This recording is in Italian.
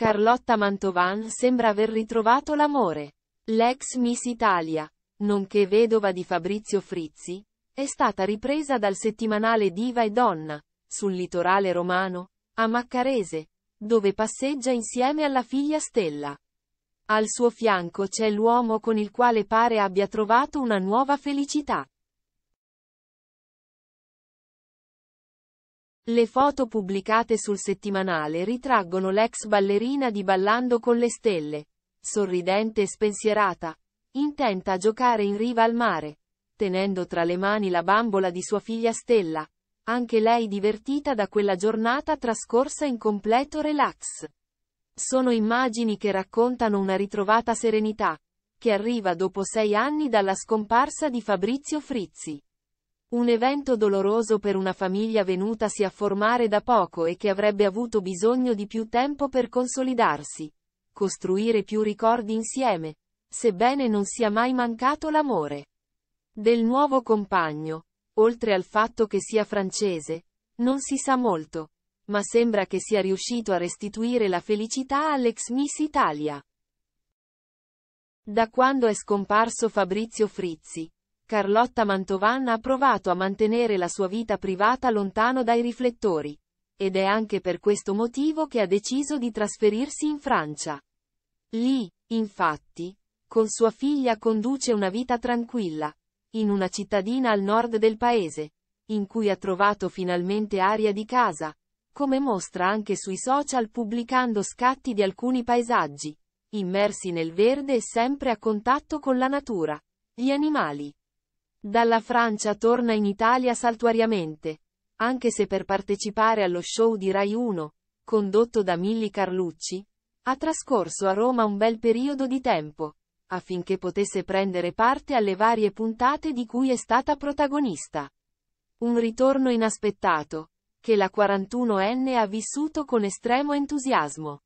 Carlotta Mantovan sembra aver ritrovato l'amore. L'ex Miss Italia, nonché vedova di Fabrizio Frizzi, è stata ripresa dal settimanale Diva e Donna, sul litorale romano, a Maccarese, dove passeggia insieme alla figlia Stella. Al suo fianco c'è l'uomo con il quale pare abbia trovato una nuova felicità. Le foto pubblicate sul settimanale ritraggono l'ex ballerina di Ballando con le stelle, sorridente e spensierata, intenta a giocare in riva al mare, tenendo tra le mani la bambola di sua figlia Stella, anche lei divertita da quella giornata trascorsa in completo relax. Sono immagini che raccontano una ritrovata serenità, che arriva dopo sei anni dalla scomparsa di Fabrizio Frizzi. Un evento doloroso per una famiglia venutasi a formare da poco e che avrebbe avuto bisogno di più tempo per consolidarsi. Costruire più ricordi insieme. Sebbene non sia mai mancato l'amore del nuovo compagno, oltre al fatto che sia francese, non si sa molto, ma sembra che sia riuscito a restituire la felicità all'ex Miss Italia. Da quando è scomparso Fabrizio Frizzi, Carlotta Mantovan ha provato a mantenere la sua vita privata lontano dai riflettori. Ed è anche per questo motivo che ha deciso di trasferirsi in Francia. Lì, infatti, con sua figlia conduce una vita tranquilla, in una cittadina al nord del paese, in cui ha trovato finalmente aria di casa, come mostra anche sui social pubblicando scatti di alcuni paesaggi, immersi nel verde e sempre a contatto con la natura, gli animali. Dalla Francia torna in Italia saltuariamente, anche se per partecipare allo show di Rai 1, condotto da Milli Carlucci, ha trascorso a Roma un bel periodo di tempo, affinché potesse prendere parte alle varie puntate di cui è stata protagonista. Un ritorno inaspettato, che la 41enne ha vissuto con estremo entusiasmo.